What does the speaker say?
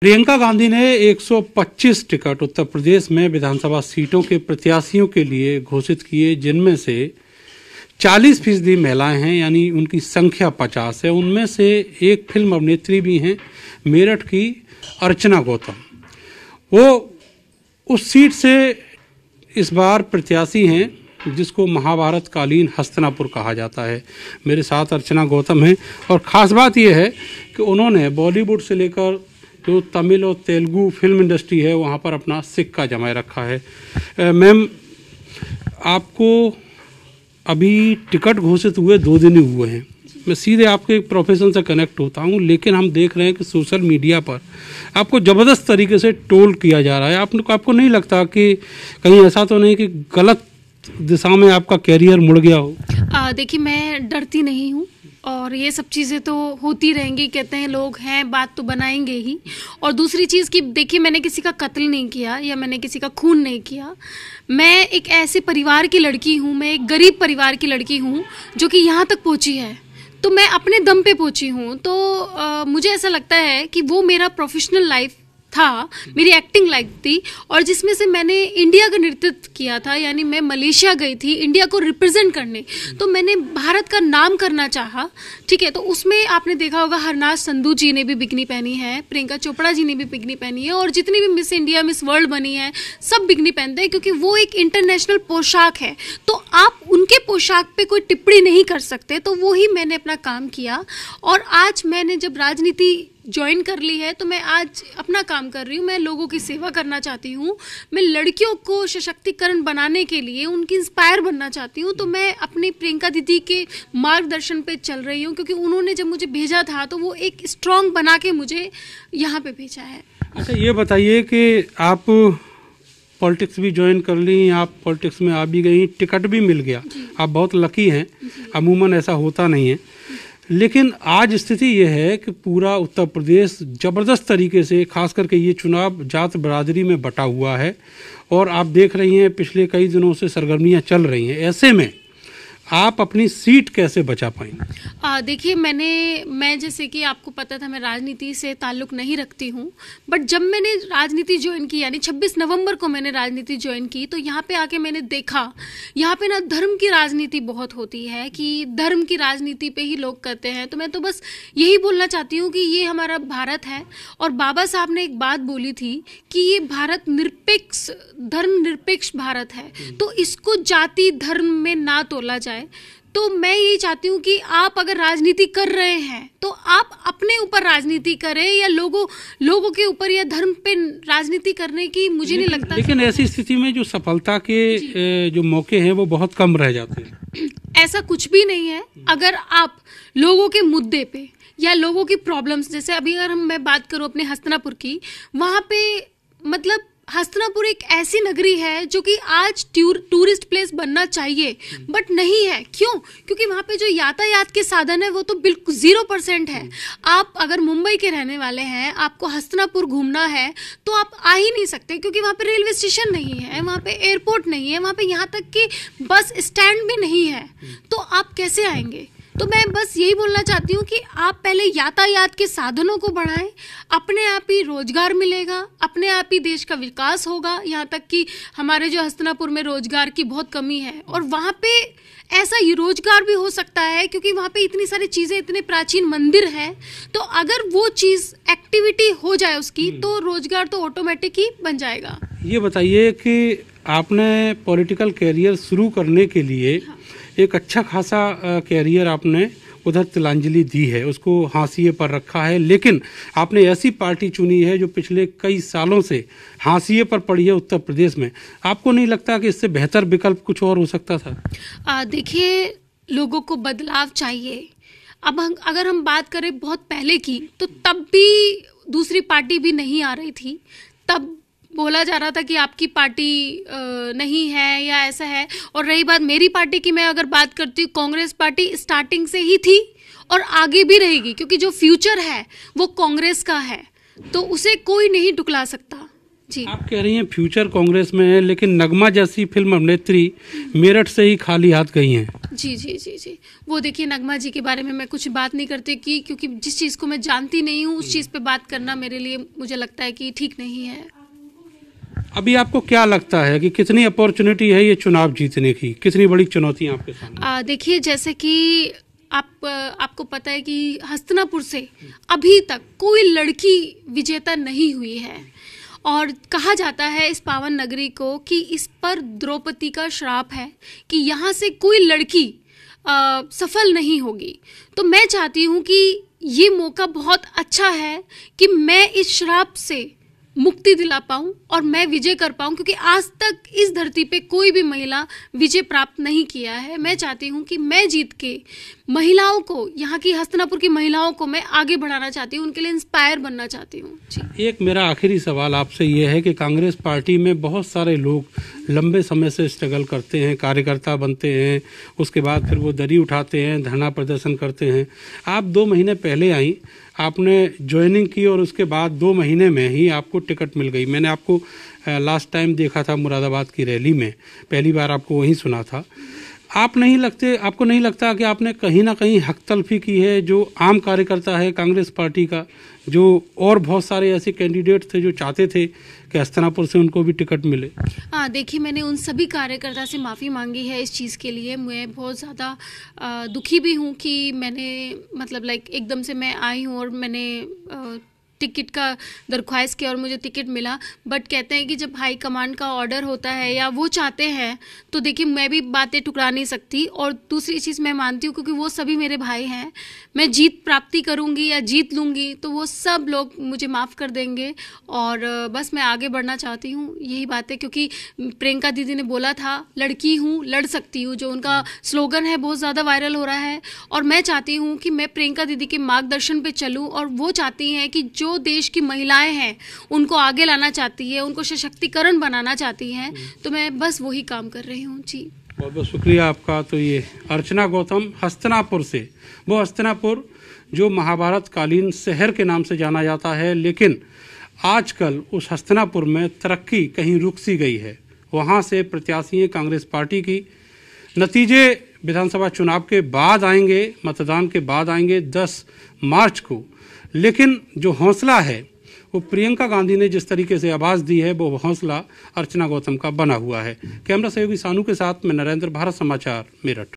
प्रियंका गांधी ने 125 टिकट उत्तर प्रदेश में विधानसभा सीटों के प्रत्याशियों के लिए घोषित किए जिनमें से 40 फीसदी महिलाएं हैं यानी उनकी संख्या 50 है उनमें से एक फिल्म अभिनेत्री भी हैं मेरठ की अर्चना गौतम वो उस सीट से इस बार प्रत्याशी हैं जिसको महाभारत कालीन हस्तनापुर कहा जाता है मेरे साथ अर्चना गौतम हैं और ख़ास बात यह है कि उन्होंने बॉलीवुड से लेकर जो तो तमिल और तेलुगु फिल्म इंडस्ट्री है वहाँ पर अपना सिक्का जमाए रखा है मैम आपको अभी टिकट घोषित हुए दो दिन ही हुए हैं मैं सीधे आपके एक प्रोफेशन से कनेक्ट होता हूँ लेकिन हम देख रहे हैं कि सोशल मीडिया पर आपको ज़बरदस्त तरीके से टोल किया जा रहा है आप, आपको नहीं लगता कि कहीं ऐसा तो नहीं कि गलत दिशा में आपका कैरियर मुड़ गया हो देखिए मैं डरती नहीं हूँ और ये सब चीज़ें तो होती रहेंगी कहते हैं लोग हैं बात तो बनाएंगे ही और दूसरी चीज़ कि देखिए मैंने किसी का कत्ल नहीं किया या मैंने किसी का खून नहीं किया मैं एक ऐसे परिवार की लड़की हूँ मैं एक गरीब परिवार की लड़की हूँ जो कि यहाँ तक पहुँची है तो मैं अपने दम पे पहुँची हूँ तो आ, मुझे ऐसा लगता है कि वो मेरा प्रोफेशनल लाइफ था मेरी एक्टिंग लाइक थी और जिसमें से मैंने इंडिया का नेतृत्व किया था यानी मैं मलेशिया गई थी इंडिया को रिप्रेजेंट करने तो मैंने भारत का नाम करना चाहा ठीक है तो उसमें आपने देखा होगा हरनाज संधू जी ने भी बिकनी पहनी है प्रियंका चोपड़ा जी ने भी बिकनी पहनी है और जितनी भी मिस इंडिया मिस वर्ल्ड बनी है सब बिकनी पहनते हैं क्योंकि वो एक इंटरनेशनल पोशाक है तो आप उनके पोशाक पर कोई टिप्पणी नहीं कर सकते तो वो ही मैंने अपना काम किया और आज मैंने जब राजनीति ज्वाइन कर ली है तो मैं आज अपना काम कर रही हूँ मैं लोगों की सेवा करना चाहती हूँ मैं लड़कियों को सशक्तिकरण बनाने के लिए उनकी इंस्पायर बनना चाहती हूँ तो मैं अपनी प्रियंका दीदी के मार्गदर्शन पे चल रही हूँ क्योंकि उन्होंने जब मुझे भेजा था तो वो एक स्ट्रॉन्ग बना के मुझे यहाँ पे भेजा है अच्छा ये बताइए कि आप पॉलिटिक्स भी ज्वाइन कर ली आप पॉलिटिक्स में आ भी गई टिकट भी मिल गया आप बहुत लकी हैं अमूमन ऐसा होता नहीं है लेकिन आज स्थिति यह है कि पूरा उत्तर प्रदेश ज़बरदस्त तरीके से खास करके ये चुनाव जात बरादरी में बटा हुआ है और आप देख रही हैं पिछले कई दिनों से सरगर्मियाँ चल रही हैं ऐसे में आप अपनी सीट कैसे बचा पाएंगे देखिए मैंने मैं जैसे कि आपको पता था मैं राजनीति से ताल्लुक नहीं रखती हूँ बट जब मैंने राजनीति ज्वाइन की यानी 26 नवंबर को मैंने राजनीति ज्वाइन की तो यहाँ पे आके मैंने देखा यहाँ पे ना धर्म की राजनीति बहुत होती है कि धर्म की राजनीति पे ही लोग करते हैं तो मैं तो बस यही बोलना चाहती हूँ कि ये हमारा भारत है और बाबा साहब ने एक बात बोली थी कि ये भारत निरपेक्ष धर्म निरपेक्ष भारत है तो इसको जाति धर्म में ना तोला जाए है तो मैं ये चाहती हूँ कि आप अगर राजनीति कर रहे हैं तो आप अपने ऊपर राजनीति करें या लोगों लोगों के ऊपर या धर्म पे राजनीति करने की मुझे नहीं लगता लेकिन ऐसी स्थिति में जो सफलता के जो मौके हैं वो बहुत कम रह जाते हैं ऐसा कुछ भी नहीं है अगर आप लोगों के मुद्दे पे या लोगों की प्रॉब्लम्स जैसे अभी अगर हम मैं बात करूँ अपने हस्तनापुर की वहाँ पे मतलब हस्तनापुर एक ऐसी नगरी है जो कि आज टूरिस्ट प्लेस बनना चाहिए हम्म। बट नहीं है क्यों क्योंकि वहाँ पे जो यातायात के साधन है वो तो बिल्कुल ज़ीरो परसेंट है हम्म। आप अगर मुंबई के रहने वाले हैं आपको हस्तनापुर घूमना है तो आप आ ही नहीं सकते क्योंकि वहाँ पे रेलवे स्टेशन नहीं है वहाँ पे एयरपोर्ट नहीं है वहाँ पे यहाँ तक कि बस स्टैंड भी नहीं है हम्म। तो आप कैसे आएंगे तो मैं बस यही बोलना चाहती हूँ कि आप पहले यातायात के साधनों को बढ़ाएं अपने आप ही रोजगार मिलेगा अपने आप ही देश का विकास होगा यहाँ तक कि हमारे जो हस्तनापुर में रोजगार की बहुत कमी है और वहाँ पे ऐसा ही रोजगार भी हो सकता है क्योंकि वहाँ पे इतनी सारी चीज़ें इतने प्राचीन मंदिर हैं तो अगर वो चीज़ एक्टिविटी हो जाए उसकी हम्म। तो रोजगार तो ऑटोमेटिक ही बन जाएगा ये बताइए कि आपने पॉलिटिकल करियर शुरू करने के लिए हाँ। एक अच्छा खासा कैरियर आपने उधर तिलांजलि दी है उसको हाशिए पर रखा है लेकिन आपने ऐसी पार्टी चुनी है जो पिछले कई सालों से हाशिए पर पड़ी है उत्तर प्रदेश में आपको नहीं लगता कि इससे बेहतर विकल्प कुछ और हो सकता था देखिए लोगों को बदलाव चाहिए अब हम अगर हम बात करें बहुत पहले की तो तब भी दूसरी पार्टी भी नहीं आ रही थी तब बोला जा रहा था कि आपकी पार्टी नहीं है या ऐसा है और रही बात मेरी पार्टी की मैं अगर बात करती हूँ कांग्रेस पार्टी स्टार्टिंग से ही थी और आगे भी रहेगी क्योंकि जो फ्यूचर है वो कांग्रेस का है तो उसे कोई नहीं टुकला सकता जी आप कह रही हैं फ्यूचर कांग्रेस में है लेकिन नगमा जैसी फिल्म अभिनेत्री मेरठ से ही खाली हाथ गई हैं जी जी जी जी वो देखिए नगमा जी के बारे में मैं कुछ बात नहीं करती कि क्योंकि जिस चीज़ को मैं जानती नहीं हूँ उस चीज़ पे बात करना मेरे लिए मुझे लगता है कि ठीक नहीं है अभी आपको क्या लगता है कि कितनी अपॉर्चुनिटी है ये चुनाव जीतने की कितनी बड़ी चुनौती आपके सामने देखिए जैसे कि आप आपको पता है कि हस्तनापुर से अभी तक कोई लड़की विजेता नहीं हुई है और कहा जाता है इस पावन नगरी को कि इस पर द्रौपदी का श्राप है कि यहाँ से कोई लड़की आ, सफल नहीं होगी तो मैं चाहती हूँ कि ये मौका बहुत अच्छा है कि मैं इस श्राप से मुक्ति दिला पाऊं और मैं विजय कर पाऊं क्योंकि आज तक इस धरती पे कोई भी महिला विजय प्राप्त नहीं किया है मैं चाहती हूं कि मैं जीत के महिलाओं को यहाँ की हस्तनापुर की महिलाओं को मैं आगे बढ़ाना चाहती हूँ उनके लिए इंस्पायर बनना चाहती हूँ एक मेरा आखिरी सवाल आपसे ये है कि कांग्रेस पार्टी में बहुत सारे लोग लंबे समय से स्ट्रगल करते हैं कार्यकर्ता बनते हैं उसके बाद फिर वो दरी उठाते हैं धरना प्रदर्शन करते हैं आप दो महीने पहले आई आपने ज्वाइनिंग की और उसके बाद दो महीने में ही आपको टिकट मिल गई मैंने आपको लास्ट टाइम देखा था मुरादाबाद की रैली में पहली बार आपको वहीं सुना था आप नहीं लगते आपको नहीं लगता कि आपने कहीं ना कहीं हक तलफी की है जो आम कार्यकर्ता है कांग्रेस पार्टी का जो और बहुत सारे ऐसे कैंडिडेट थे जो चाहते थे कि अस्तनापुर से उनको भी टिकट मिले हाँ देखिए मैंने उन सभी कार्यकर्ता से माफ़ी मांगी है इस चीज़ के लिए मैं बहुत ज़्यादा दुखी भी हूँ कि मैंने मतलब लाइक एकदम से मैं आई हूँ और मैंने आ, टिकट का दरख्वास्त किया और मुझे टिकट मिला बट कहते हैं कि जब हाई कमांड का ऑर्डर होता है या वो चाहते हैं तो देखिए मैं भी बातें टुकड़ा नहीं सकती और दूसरी चीज़ मैं मानती हूँ क्योंकि वो सभी मेरे भाई हैं मैं जीत प्राप्ति करूँगी या जीत लूँगी तो वो सब लोग मुझे माफ़ कर देंगे और बस मैं आगे बढ़ना चाहती हूँ यही बात है क्योंकि प्रियंका दीदी ने बोला था लड़की हूँ लड़ सकती हूँ जो उनका स्लोगन है बहुत ज़्यादा वायरल हो रहा है और मैं चाहती हूँ कि मैं प्रियंका दीदी के मार्गदर्शन पर चलूँ और वो चाहती हैं कि जो जो देश की महिलाएं हैं उनको आगे लाना चाहती है उनको सशक्तिकरण बनाना चाहती हैं तो मैं बस वही काम कर रही हूँ जी बहुत बहुत शुक्रिया आपका तो ये अर्चना गौतम हस्तनापुर से वो हस्तनापुर जो महाभारत कालीन शहर के नाम से जाना जाता है लेकिन आजकल उस हस्तनापुर में तरक्की कहीं रुक सी गई है वहाँ से प्रत्याशी हैं कांग्रेस पार्टी की नतीजे विधानसभा चुनाव के बाद आएंगे मतदान के बाद आएंगे 10 मार्च को लेकिन जो हौसला है वो प्रियंका गांधी ने जिस तरीके से आवाज़ दी है वो हौसला अर्चना गौतम का बना हुआ है कैमरा सहयोगी सानू के साथ में नरेंद्र भारत समाचार मेरठ